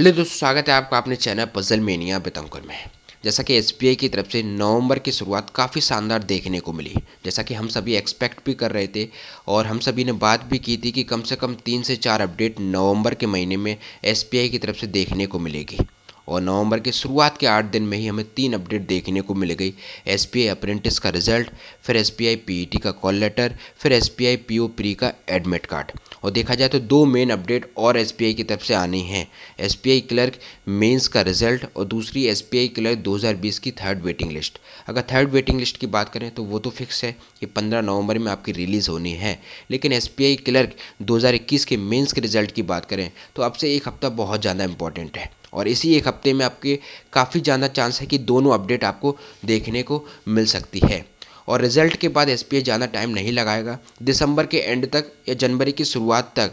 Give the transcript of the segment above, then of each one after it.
hello दोस्तों स्वागत है आपका अपने चैनल पजल मेनिया बेतंकुर में जैसा कि एस की तरफ से नवंबर की शुरुआत काफ़ी शानदार देखने को मिली जैसा कि हम सभी एक्सपेक्ट भी कर रहे थे और हम सभी ने बात भी की थी कि कम से कम तीन से चार अपडेट नवंबर के महीने में एस की तरफ से देखने को मिलेगी और नवंबर के शुरुआत के आठ दिन में ही हमें तीन अपडेट देखने को मिल गई एस आई अप्रेंटिस का रिजल्ट फिर S I P E T का कॉल लेटर फिर S I P O pre का एडमिट कार्ड और देखा जाए तो दो मेन अपडेट और एस आई की तरफ से आनी है एस आई क्लर्क मेन्स का रिजल्ट और दूसरी एस आई क्लर्क दो हज़ार बीस की थर्ड वेटिंग लिस्ट अगर थर्ड वेटिंग लिस्ट की बात करें तो वो तो फिक्स है कि पंद्रह नवंबर में आपकी रिलीज़ होनी है लेकिन एस आई क्लर्क दो हज़ार इक्कीस के मेन्स के रिजल्ट की बात करें तो अब से एक हफ्ता बहुत ज़्यादा इंपॉर्टेंट है और इसी एक हफ्ते में आपके काफ़ी ज़्यादा चांस है कि दोनों अपडेट आपको देखने को मिल सकती है और रिजल्ट के बाद एस ज़्यादा टाइम नहीं लगाएगा दिसंबर के एंड तक या जनवरी की शुरुआत तक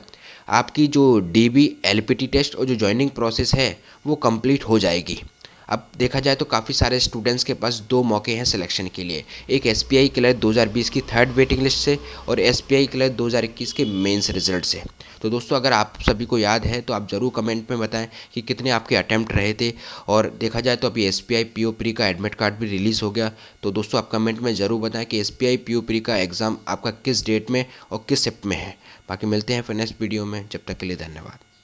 आपकी जो डी बी टेस्ट और जो ज्वाइनिंग प्रोसेस है वो कंप्लीट हो जाएगी अब देखा जाए तो काफ़ी सारे स्टूडेंट्स के पास दो मौके हैं सिलेक्शन के लिए एक एस पी आई क्लर्क दो हज़ार बीस की थर्ड वेटिंग लिस्ट से और एस पी आई क्लर्क दो हज़ार इक्कीस के मेन्स रिजल्ट से तो दोस्तों अगर आप सभी को याद है तो आप ज़रूर कमेंट में बताएं कि कितने आपके अटैम्प्ट रहे थे और देखा जाए तो अभी S P I P O pre का एडमिट कार्ड भी रिलीज़ हो गया तो दोस्तों आप कमेंट में ज़रूर बताएं कि S P I P O pre का एग्ज़ाम आपका किस डेट में और किस शिफ्ट में है बाकी मिलते हैं फिर नेक्स्ट वीडियो में जब तक के लिए धन्यवाद